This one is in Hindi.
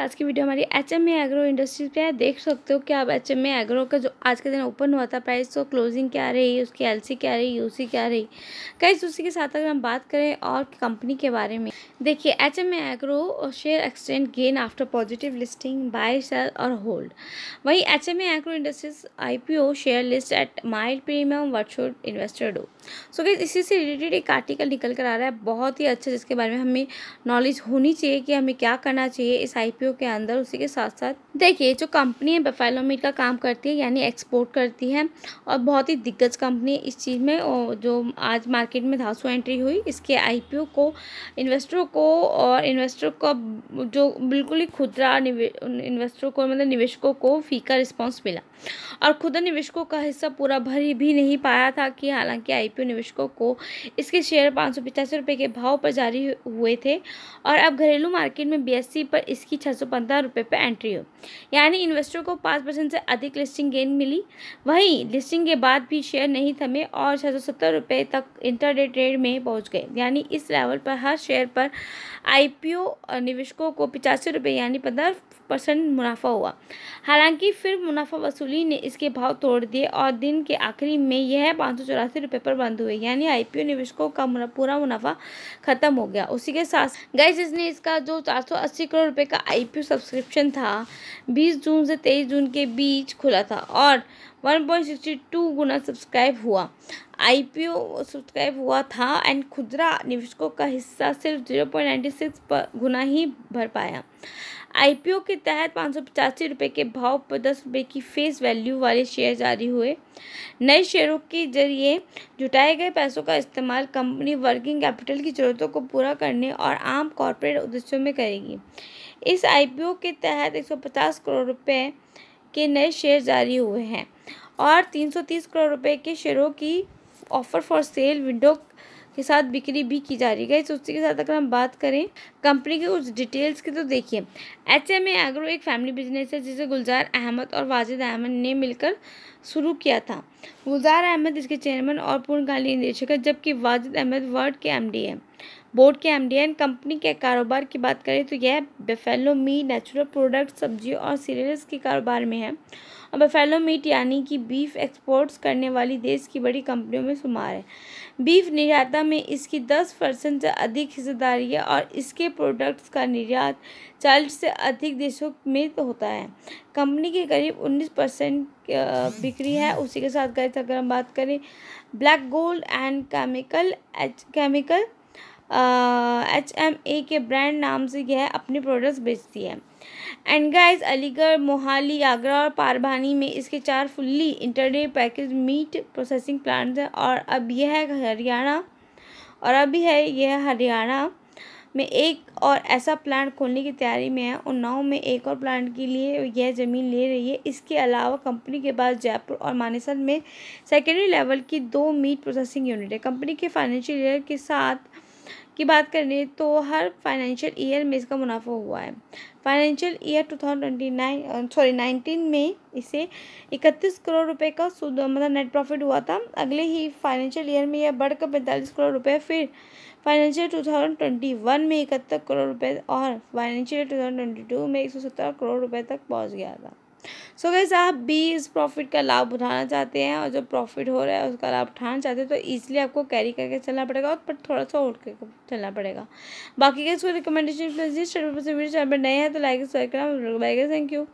आज की वीडियो हमारी एच एम एग्रो इंडस्ट्रीज पे है देख सकते हो कि आप एच एम एग्रो का जो आज के दिन ओपन हुआ था प्राइस तो क्लोजिंग क्या रही उसकी एल सी क्या रही यूसी क्या रही कई उसी के साथ अगर हम बात करें और कंपनी के बारे में देखिए H M agro share exchange gain after positive listing buy sell और होल्ड वहीं H M agro industries I P O share list at mild premium virtual investor डो सो कैसे इसी से रिलेटेड एक आर्टिकल निकल कर आ रहा है बहुत ही अच्छा जिसके बारे में हमें नॉलेज होनी चाहिए कि हमें क्या करना चाहिए इस आई आईपीओ के अंदर उसी के साथ साथ देखिए जो कंपनी है बफेलोमीट का काम करती है यानी एक्सपोर्ट करती है और बहुत ही दिग्गज कंपनी इस चीज़ में जो आज मार्केट में धासु एंट्री हुई इसके आईपीओ को इन्वेस्टरों को और इन्वेस्टर को जो बिल्कुल ही खुदरा इन्वेस्टरों को मतलब निवेशकों को फीका रिस्पॉन्स मिला और खुदा निवेशकों का हिस्सा पूरा भर भी नहीं पाया था कि हालांकि आईपीओ निवेशकों को इसके शेयर पाँच सौ के भाव पर जारी हुए थे और अब घरेलू मार्केट में बीएससी पर इसकी छः सौ पंद्रह रुपये पर एंट्री हो यानी इन्वेस्टर को पाँच परसेंट से अधिक लिस्टिंग गेन मिली वहीं लिस्टिंग के बाद भी शेयर नहीं थमे और छः सौ सत्तर रुपये तक इंटरडे ट्रेड में पहुंच गए यानी इस लेवल पर हर शेयर पर आईपीओ निवेशकों को पचासी रुपये यानी पंद्रह परसेंट मुनाफा हुआ हालांकि फिर मुनाफा वसूली ने इसके भाव तोड़ दिए और दिन के आखिरी में यह पाँच सौ चौरासी रुपये पर बंद हुए यानी आईपीओ निवेशकों का मुना, पूरा मुनाफा खत्म हो गया उसी के साथ गैस इसने इसका जो चार सौ अस्सी करोड़ रुपये का आईपीओ सब्सक्रिप्शन था बीस जून से तेईस जून के बीच खुला था और वन गुना सब्सक्राइब हुआ आईपीओ सब्सक्राइब हुआ था एंड खुदरा निवेशकों का हिस्सा सिर्फ जीरो पॉइंट नाइन्टी सिक्स गुना ही भर पाया आईपीओ के तहत पाँच सौ पचासी रुपये के भाव पर दस रुपये की फेस वैल्यू वाले शेयर जारी हुए नए शेयरों के जरिए जुटाए गए पैसों का इस्तेमाल कंपनी वर्किंग कैपिटल की ज़रूरतों को पूरा करने और आम कॉरपोरेट उद्देश्यों में करेगी इस आईपीओ के तहत पचास करोड़ रुपये के नए शेयर जारी हुए हैं और 330 करोड़ रुपए के शेयरों की ऑफ़र फॉर सेल विंडो के साथ बिक्री भी की जा रही है इस उसी के साथ अगर हम बात करें कंपनी के कुछ डिटेल्स की तो देखिए एच एम एग्रो एक फैमिली बिजनेस है जिसे गुलजार अहमद और वाजिद अहमद ने मिलकर शुरू किया था गुलजार अहमद इसके चेयरमैन और पूर्णकालीन निदेशक है जबकि वाजिद अहमद वर्ड के एम है बोर्ड के एमडी एंड कंपनी के कारोबार की बात करें तो यह बेफेलो मी नेचुरल प्रोडक्ट सब्जी और सीरियल्स के कारोबार में है और बेफेलो मीट यानी कि बीफ एक्सपोर्ट्स करने वाली देश की बड़ी कंपनियों में शुमार है बीफ निर्याता में इसकी दस परसेंट से अधिक हिस्सेदारी है और इसके प्रोडक्ट्स का निर्यात चालीस से अधिक देशों में तो होता है कंपनी के करीब उन्नीस परसेंट बिक्री है उसी के साथ गए अगर हम बात करें black gold and chemical H chemical H M A के ब्रांड नाम से यह अपने प्रोडक्ट्स बेचती है एंड गाइस अलीगढ़ मोहाली आगरा और पारभानी में इसके चार fully integrated package meat processing plants हैं और अब यह है हरियाणा और अभी है यह हरियाणा में एक और ऐसा प्लांट खोलने की तैयारी में है उन्नाव में एक और प्लांट के लिए यह ज़मीन ले रही है इसके अलावा कंपनी के पास जयपुर और मानेसर में सेकेंडरी लेवल की दो मीट प्रोसेसिंग यूनिट है कंपनी के फाइनेंशियल ईयर के साथ की बात करें तो हर फाइनेंशियल ईयर में इसका मुनाफा हुआ है financial year two thousand twenty nine sorry nineteen में इसे इकतीस करोड़ रुपए का शुद्ध मतलब नेट प्रॉफिट हुआ था अगले ही फाइनेंशियल ईयर में यह बढ़कर पैंतालीस करोड़ रुपए फिर financial two thousand twenty one में इकहत्तर करोड़ रुपए और financial two thousand twenty two में एक सौ सत्रह करोड़ रुपए तक पहुंच गया था सो गैस आप भी इस प्रॉफिट का लाभ उठाना चाहते हैं और जो प्रॉफिट हो रहा है उसका लाभ उठाना चाहते हैं तो ईजिली आपको कैरी करके चलना पड़ेगा और पर थोड़ा सा उठ करके चलना पड़ेगा बाकी गैस कोई रिकमेंडेशन प्लीज वीडियो चैनल पर नए हैं तो लाइक शेयर करना थैंक यू